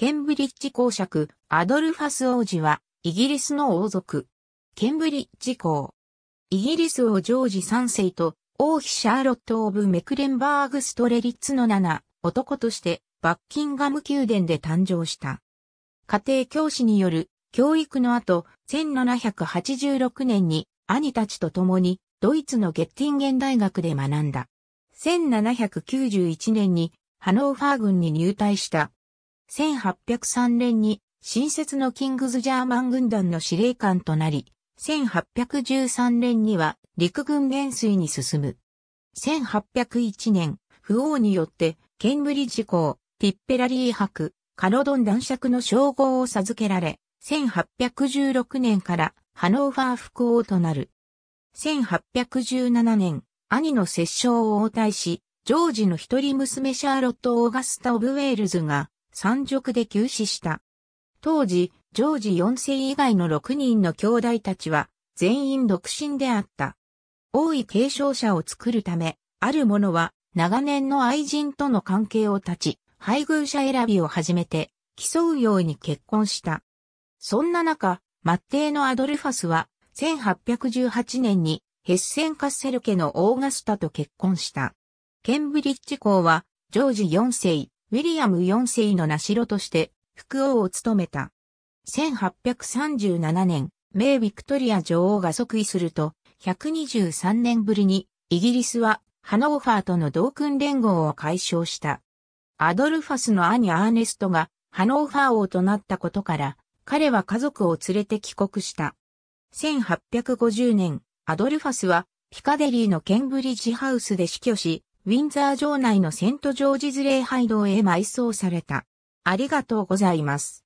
ケンブリッジ公爵、アドルファス王子は、イギリスの王族。ケンブリッジ公。イギリス王ジョージ3世と、王妃シャーロット・オブ・メクレンバーグ・ストレリッツの7、男として、バッキンガム宮殿で誕生した。家庭教師による教育の後、1786年に兄たちと共にドイツのゲッティンゲン大学で学んだ。1791年にハノーファー軍に入隊した1803年に新設のキングズ・ジャーマン軍団の司令官となり、1813年には陸軍元帥に進む。1801年、不王によってケンブリッジ校、ティッペラリー博、カロドン男爵の称号を授けられ、1816年からハノーファー副王となる。1817年、兄の摂政を応対し、ジョージの一人娘シャーロット・オーガスタ・オブ・ウェールズが山直で急死した。当時、ジョージ4世以外の6人の兄弟たちは、全員独身であった。王位継承者を作るため、ある者は、長年の愛人との関係を断ち、配偶者選びを始めて、競うように結婚した。そんな中、マッテのアドルファスは、1818年にヘッセン・カッセル家のオーガスタと結婚した。ケンブリッジ校は、ジョージ4世、ウィリアム4世の名城として副王を務めた。1837年、名ヴィクトリア女王が即位すると、123年ぶりにイギリスはハノーファーとの同訓連合を解消した。アドルファスの兄アーネストがハノーファー王となったことから、彼は家族を連れて帰国した。1850年、アドルファスはピカデリーのケンブリッジハウスで死去し、ウィンザー城内のセントジョージズ礼拝堂へ埋葬された。ありがとうございます。